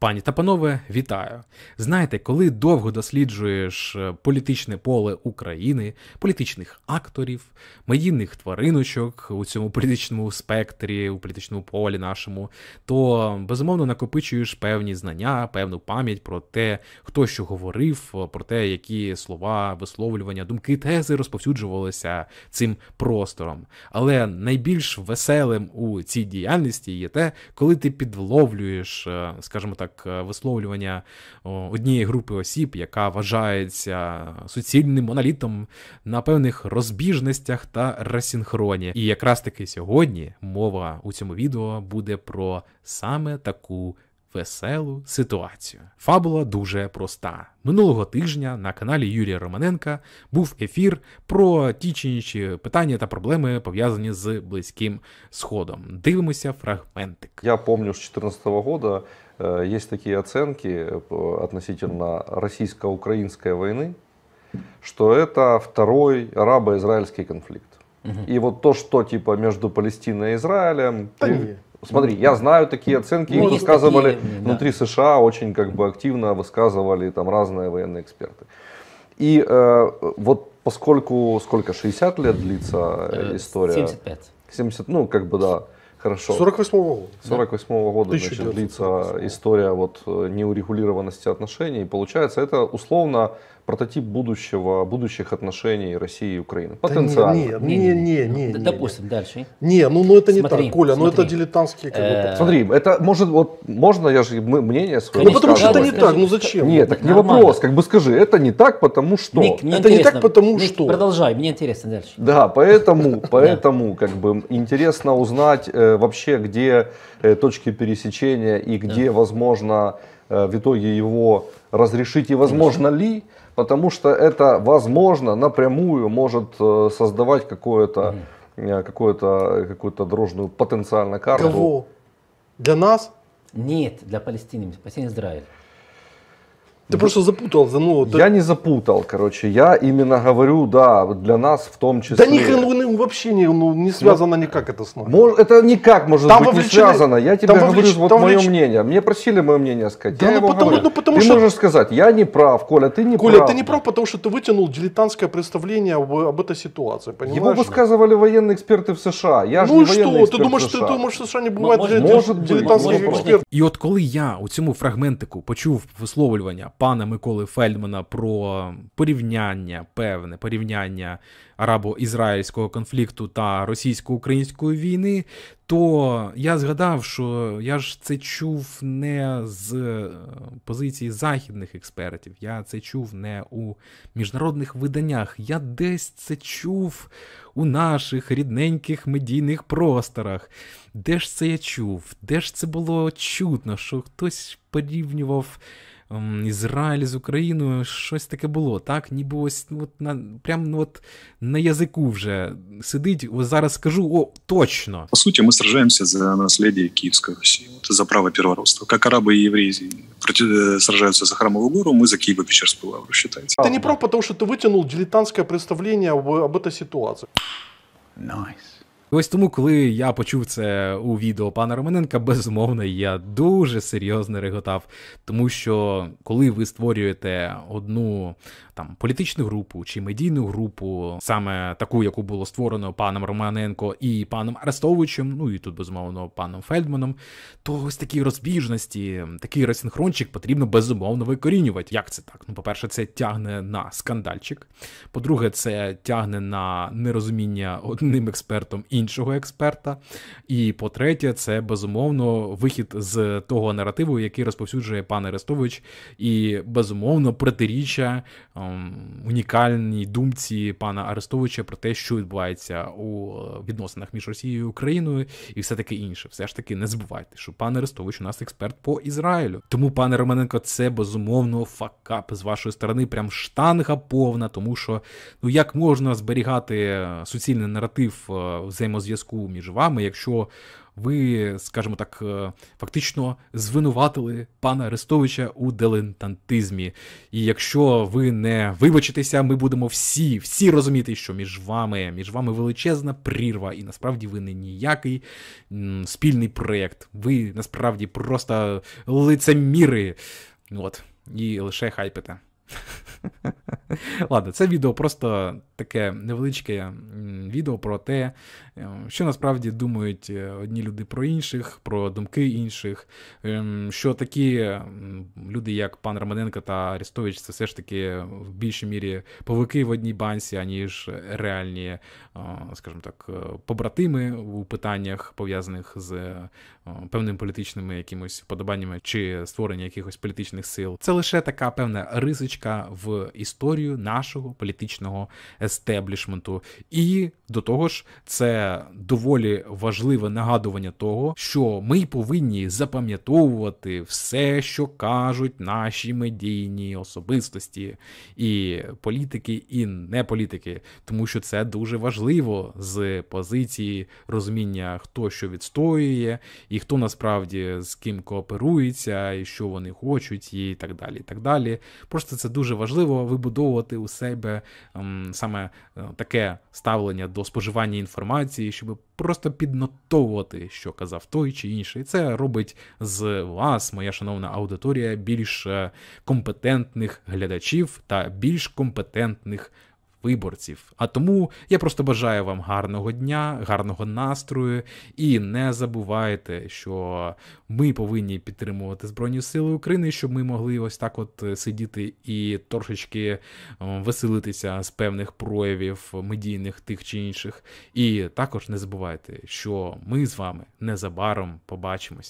Пані та панове, вітаю! Знаєте, коли довго досліджуєш е, політичне поле України, політичних акторів, медійних твариночок у цьому політичному спектрі, у політичному полі нашому, то безумовно накопичуєш певні знання, певну пам'ять про те, хто що говорив, е, про те, які слова, висловлювання, думки, тези розповсюджувалися цим простором. Але найбільш веселим у цій діяльності є те, коли ти підловлюєш, е, скажімо так як е, висловлювання однієї групи осіб, яка вважається суцільним монолітом на певних розбіжностях та розсінхроні. І якраз таки сьогодні мова у цьому відео буде про саме таку веселу ситуацію. Фабула дуже проста. Минулого тижня на каналі Юрія Романенка був ефір про ті чи інші питання та проблеми пов'язані з близьким сходом. Дивимося фрагментик. Я пам'ятаю, з 2014 року е, є такі оцінки е, относительно російсько-української війни, що це второй арабо-ізраїльський конфлікт. Угу. И вот то, что типа между Палестиной и Израилем, да, Смотри, я знаю такие оценки, ну, их высказывали такие, внутри да. США, очень как бы активно высказывали там разные военные эксперты. И э, вот поскольку сколько, 60 лет длится э, история? 75. 70, ну как бы да, хорошо. 48 -го года. 48 -го года, значит, длится история вот э, неурегулированности отношений. Получается, это условно прототип будущего, будущих отношений России и Украины. Потенциально. Да не, не, не, не, не, не, Допустим, дальше. Не, ну, ну это не смотри, так, Коля, смотри. ну это дилетантские как бы. Э, смотри, это может, вот, можно я же мнение свое Ну потому что это не так, ну зачем? Нет, так не вопрос, как бы скажи, это не так, потому что. это не так, потому что. Продолжай, мне интересно дальше. Да, поэтому, поэтому как бы интересно узнать э, вообще, где э, точки пересечения и где, возможно, в итоге его разрешить и возможно ли, потому что это, возможно, напрямую может э, создавать какое-то mm. какую-то какую-то дрожную потенциально карту. Кого? Для нас? Нет, для Палестины, спасение Израиля. Ты просто запутал, ну, ты... Я не запутал, короче, я именно говорю, да, для нас в том числе. Да ни хрен ну, ну, вообще не, ну, не связано ну, никак это с нами. Мож, это никак может там быть вовлечены, не связано. Я тебе там говорю, вовлеч... вот там мое влеч... мнение. Мне просили мое мнение сказать. Да, ну, потому, ну, потому ты что... можешь сказать, я не прав, Коля, ты не Коля, прав. Коля, ты не прав, потому что ты вытянул дилетантское представление об, об этой ситуации, понимаешь? Его высказывали военные эксперты в США, я ну, же не военный что? Ты думаєш, США. Ты думаешь, что в США не буває дилетантських експертів? И вот, когда я у цьому фрагментику почув висловлювання пана Миколи Фельдмана про порівняння, певне порівняння арабо-ізраїльського конфлікту та російсько-української війни, то я згадав, що я ж це чув не з е, позиції західних експертів, я це чув не у міжнародних виданнях. Я десь це чув у наших рідненьких медійних просторах. Де ж це я чув? Де ж це було чутно, що хтось порівнював Ем, Ізраїль з Україною, щось таке було, так? Ніби ось ну, от на прям ну, от на язику вже сидить. Ось зараз скажу, о, точно. По суті, ми сражаємося за наслідя Київської Росії, за право первородства. Як араби і євреї е, сражаются за Храмову гору, ми за Києво-Печерську лавру, вважається. Ти не прав, тому що ти витягнув дилетантське представлення об, об этой ситуації. Найс. Nice. Ось тому, коли я почув це у відео пана Романенка, безумовно, я дуже серйозно реготав, тому що коли ви створюєте одну там політичну групу чи медійну групу, саме таку, яку було створено паном Романенко і паном Арестовичем, ну і тут безумовно паном Фельдманом, то ось такі розбіжності, такий розсинхрончик потрібно безумовно викорінювати. Як це так? Ну, по-перше, це тягне на скандальчик. По-друге, це тягне на нерозуміння одним експертом і іншого експерта. І по-третє, це безумовно вихід з того наративу, який розповсюджує пан Арестович, і безумовно протиріччя ем, унікальній думці пана Арестовича про те, що відбувається у е, відносинах між Росією і Україною, і все таке інше. Все ж таки, не забувайте, що пан Арестович у нас експерт по Ізраїлю. Тому, пане Романенко, це безумовно факап з вашої сторони. Прям штанга повна, тому що ну як можна зберігати суцільний наратив е, взаємодії взаємозв'язку між вами, якщо ви, скажімо так, е, фактично звинуватили пана Арестовича у делентантизмі. І якщо ви не вибачитеся, ми будемо всі, всі розуміти, що між вами, між вами величезна прірва, і насправді ви не ніякий спільний проєкт. Ви насправді просто лицеміри. От, і лише хайпите. Ладно, це відео просто таке невеличке відео про те, е, що насправді думають е, одні люди про інших, про думки інших. Ем, що такі люди, як пан Романенко та Арістович, це все ж таки в більшій мірі повики в одній банці, аніж реальні, е, скажімо так, побратими у питаннях, пов'язаних з певними політичними якимось вподобаннями чи створення якихось політичних сил. Це лише така певна ризичка в історії історію нашого політичного естеблішменту. І до того ж, це доволі важливе нагадування того, що ми повинні запам'ятовувати все, що кажуть наші медійні особистості і політики, і не політики, тому що це дуже важливо з позиції розуміння, хто що відстоює, і хто насправді з ким кооперується, і що вони хочуть, і так далі. І так далі. Просто це дуже важливо вибудовувати виховувати у себе ем, саме е, таке ставлення до споживання інформації, щоб просто піднотовувати, що казав той чи інший. це робить з вас, моя шановна аудиторія, більш е, компетентних глядачів та більш компетентних виборців. А тому я просто бажаю вам гарного дня, гарного настрою. І не забувайте, що ми повинні підтримувати Збройні Сили України, щоб ми могли ось так, от е, сидіти і трошечки е, веселитися з певних проявів медійних тих чи інших. І також не забувайте, що ми з вами незабаром побачимось.